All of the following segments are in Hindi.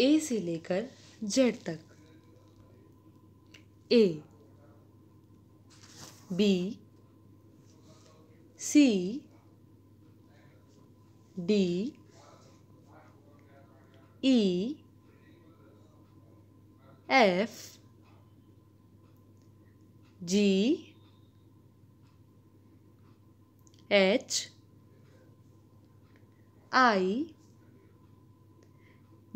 ए से लेकर जेड तक A B C D E F G H I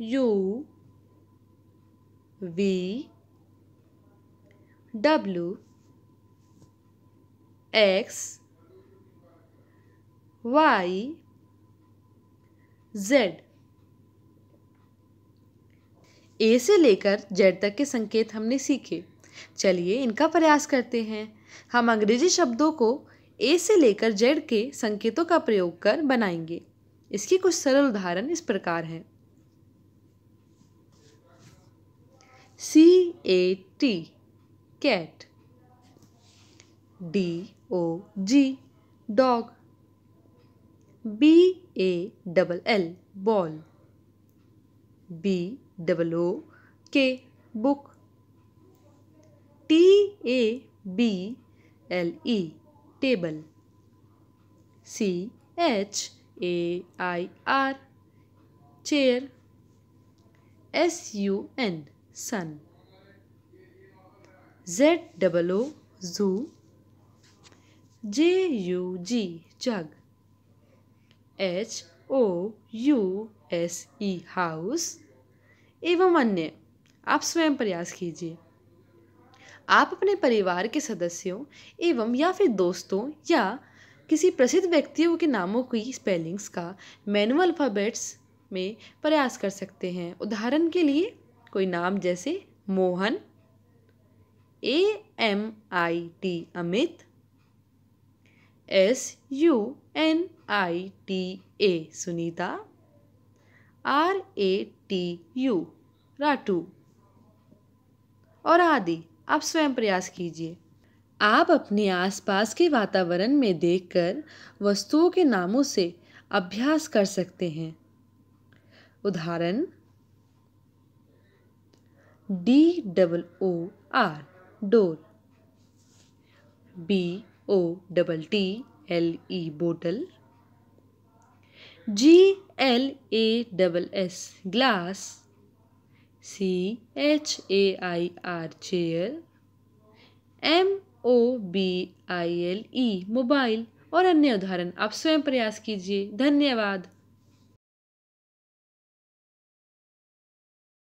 U V W X Y Z A से लेकर जेड तक के संकेत हमने सीखे चलिए इनका प्रयास करते हैं हम अंग्रेजी शब्दों को ए से लेकर जेड के संकेतों का प्रयोग कर बनाएंगे इसके कुछ सरल उदाहरण इस प्रकार हैं C A T cat D O G dog B A double L ball B double O K book T A B L E table C H A I R chair S U N sun Z double O zoo J U G jug H O U S E house एवं अन्य आप स्वयं प्रयास कीजिए आप अपने परिवार के सदस्यों एवं या फिर दोस्तों या किसी प्रसिद्ध व्यक्तियों के नामों की स्पेलिंग्स का मैनुअल अल्फ़ाबेट्स में प्रयास कर सकते हैं उदाहरण के लिए कोई नाम जैसे Mohan A M I T Amit S U N I T A Sunita R A T U Ratu और आदि आप स्वयं प्रयास कीजिए आप अपने आसपास के वातावरण में देखकर वस्तुओं के नामों से अभ्यास कर सकते हैं उदाहरण D double O R door B O double T L E bottle G L A double S glass C H A I R chair M O B I L E mobile और अन्य उदाहरण आप स्वयं प्रयास कीजिए धन्यवाद